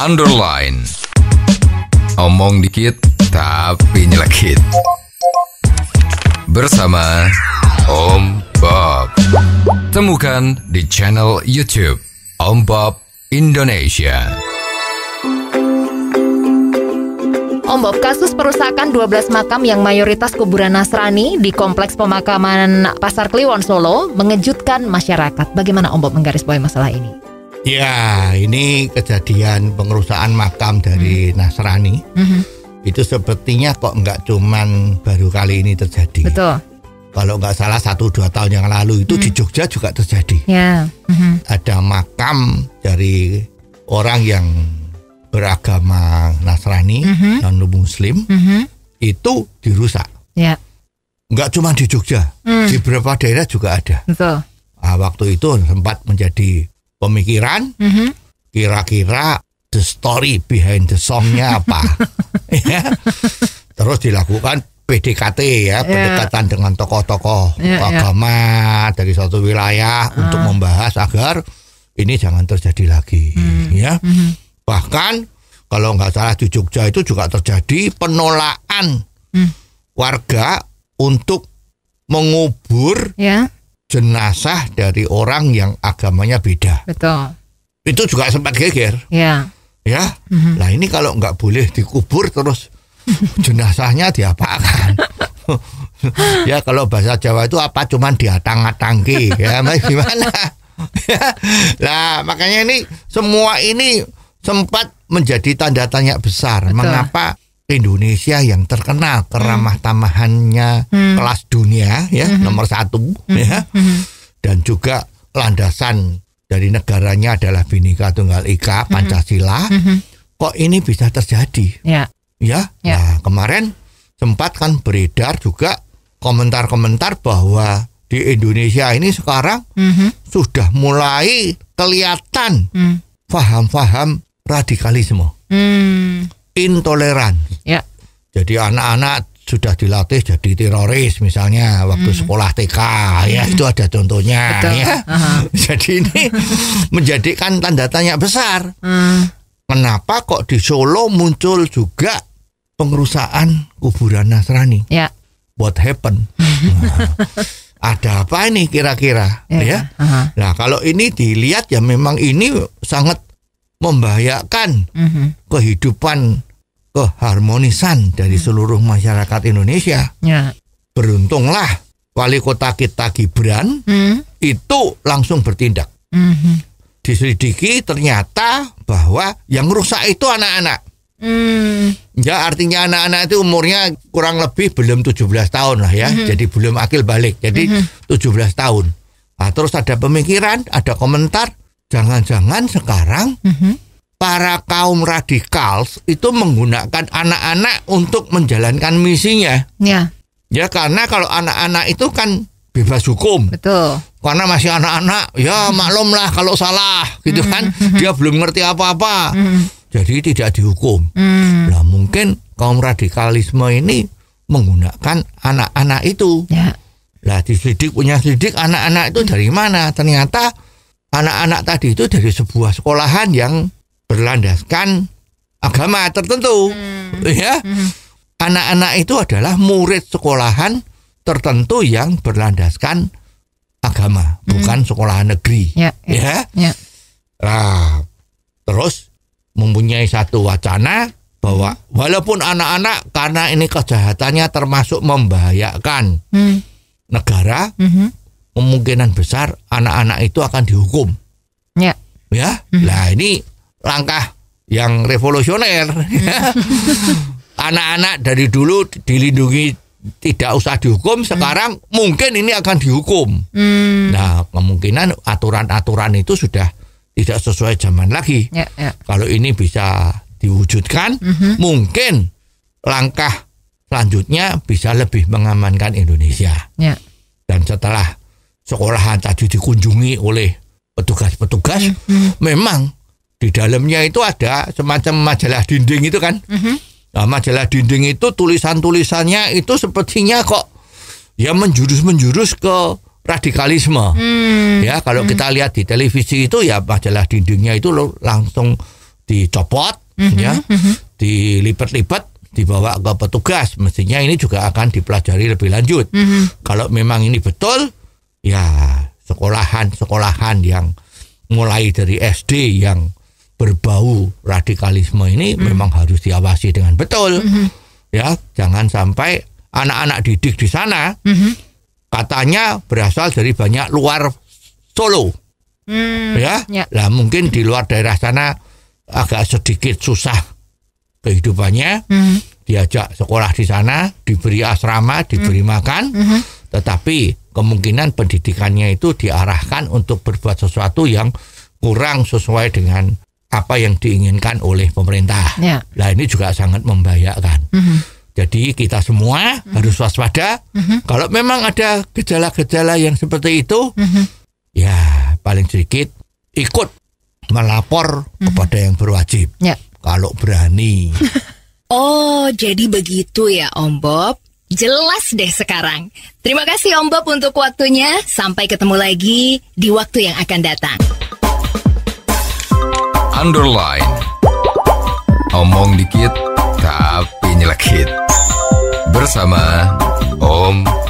underline. Omong dikit tapi nyelekit. Bersama Om Bob. Temukan di channel YouTube Om Bob Indonesia. Om Bob, kasus perusakan 12 makam yang mayoritas kuburan Nasrani di Kompleks Pemakaman Pasar Kliwon Solo mengejutkan masyarakat. Bagaimana Om Bob menggarisbawahi masalah ini? Ya, ini kejadian pengerusakan makam dari hmm. Nasrani. Hmm. Itu sepertinya kok nggak cuman baru kali ini terjadi. Betul. Kalau nggak salah satu dua tahun yang lalu itu hmm. di Jogja juga terjadi. Ya. Hmm. Ada makam dari orang yang beragama Nasrani hmm dan Muslim hmm itu dirusak. Ya. Nggak cuma di Jogja, hmm. di beberapa daerah juga ada. Betul. Nah, waktu itu sempat menjadi pemikiran, mm-hmm. kira-kira the story behind the songnya apa, ya. Terus dilakukan PDKT ya, yeah. pendekatan dengan tokoh-tokoh yeah, ya. agama yeah. dari suatu wilayah uh. untuk membahas agar ini jangan terjadi lagi, hmm. ya. Mm-hmm. Bahkan kalau nggak salah di Jogja itu juga terjadi penolakan mm. warga untuk mengubur yeah jenazah dari orang yang agamanya beda. Betul. Itu juga sempat geger. Ya. Ya. Mm-hmm. Nah ini kalau nggak boleh dikubur terus jenazahnya diapakan? ya kalau bahasa Jawa itu apa? Cuman diatang-atangki ya, gimana? nah makanya ini semua ini sempat menjadi tanda tanya besar. Betul. Mengapa Indonesia yang terkenal keramah tamahannya hmm. hmm. kelas dunia ya hmm. nomor satu hmm. ya hmm. dan juga landasan dari negaranya adalah Bhinneka Tunggal Ika hmm. Pancasila hmm. kok ini bisa terjadi ya ya, ya. Nah, kemarin sempat kan beredar juga komentar-komentar bahwa di Indonesia ini sekarang hmm. sudah mulai kelihatan hmm. faham-faham hmm. radikalisme hmm intoleran. Ya. Jadi anak-anak sudah dilatih jadi teroris misalnya waktu hmm. sekolah TK ya hmm. itu ada contohnya Betul. ya. Uh-huh. Jadi ini menjadikan tanda tanya besar. Hmm. Kenapa kok di Solo muncul juga pengerusakan kuburan Nasrani? Ya. What happened? Nah, ada apa ini kira-kira ya? ya? Uh-huh. Nah, kalau ini dilihat ya memang ini sangat membahayakan uh-huh. kehidupan keharmonisan dari hmm. seluruh masyarakat Indonesia. Ya. Beruntunglah wali kota kita Gibran hmm. itu langsung bertindak. Hmm. Diselidiki ternyata bahwa yang rusak itu anak-anak. Hmm. Ya artinya anak-anak itu umurnya kurang lebih belum 17 tahun lah ya. Hmm. Jadi belum akil balik. Jadi hmm. 17 tahun. Nah, terus ada pemikiran, ada komentar, jangan-jangan sekarang hmm para kaum radikal itu menggunakan anak-anak untuk menjalankan misinya. Ya. Ya karena kalau anak-anak itu kan bebas hukum. Betul. Karena masih anak-anak, ya hmm. maklumlah kalau salah gitu hmm. kan. Dia belum ngerti apa-apa. Hmm. Jadi tidak dihukum. Nah, mungkin kaum radikalisme ini menggunakan anak-anak itu. Ya. Lah sidik punya sidik anak-anak itu dari mana? Ternyata anak-anak tadi itu dari sebuah sekolahan yang berlandaskan agama tertentu hmm. ya hmm. anak-anak hmm. itu adalah murid sekolahan tertentu yang berlandaskan agama hmm. bukan sekolahan negeri ya, ya. ya. ya. Nah, terus mempunyai satu wacana bahwa hmm. walaupun anak-anak karena ini kejahatannya termasuk membahayakan hmm. negara hmm. kemungkinan besar anak-anak itu akan dihukum ya ya hmm. nah ini langkah yang revolusioner. Anak-anak dari dulu dilindungi tidak usah dihukum, hmm. sekarang hmm. mungkin ini akan dihukum. Hmm. Nah, kemungkinan aturan-aturan itu sudah tidak sesuai zaman lagi. Ya, ya. Kalau ini bisa diwujudkan, mm -hmm. mungkin langkah selanjutnya bisa lebih mengamankan Indonesia. Ya. Dan setelah sekolahan tadi dikunjungi oleh petugas-petugas, mm -hmm. memang di dalamnya itu ada semacam majalah dinding itu kan. Mm -hmm. Nah, majalah dinding itu tulisan-tulisannya itu sepertinya kok ya menjurus-menjurus ke radikalisme. Hmm. Ya, kalau hmm. kita lihat di televisi itu ya majalah dindingnya itu lo langsung dicopot hmm. ya, hmm. dilipat-lipat, dibawa ke petugas. Mestinya ini juga akan dipelajari lebih lanjut. Hmm. Kalau memang ini betul ya sekolahan-sekolahan yang mulai dari SD yang berbau radikalisme ini mm. memang harus diawasi dengan betul. -hmm. Ya, jangan sampai anak-anak didik di sana -hmm. katanya berasal dari banyak luar Solo. Mm, ya. ya. Lah mungkin di luar daerah sana agak sedikit susah kehidupannya. -hmm. Diajak sekolah di sana, diberi asrama, diberi -hmm. makan. -hmm. Tetapi kemungkinan pendidikannya itu diarahkan untuk berbuat sesuatu yang kurang sesuai dengan apa yang diinginkan oleh pemerintah. Ya. Nah ini juga sangat membahayakan. Mm -hmm. Jadi kita semua mm -hmm. harus waspada. Mm -hmm. Kalau memang ada gejala-gejala yang seperti itu, mm -hmm. ya paling sedikit ikut melapor mm -hmm. kepada yang berwajib. Ya. Kalau berani. oh, jadi begitu ya Om Bob. Jelas deh sekarang. Terima kasih Om Bob untuk waktunya. Sampai ketemu lagi di waktu yang akan datang underline. Omong dikit tapi nyelekit. Bersama Om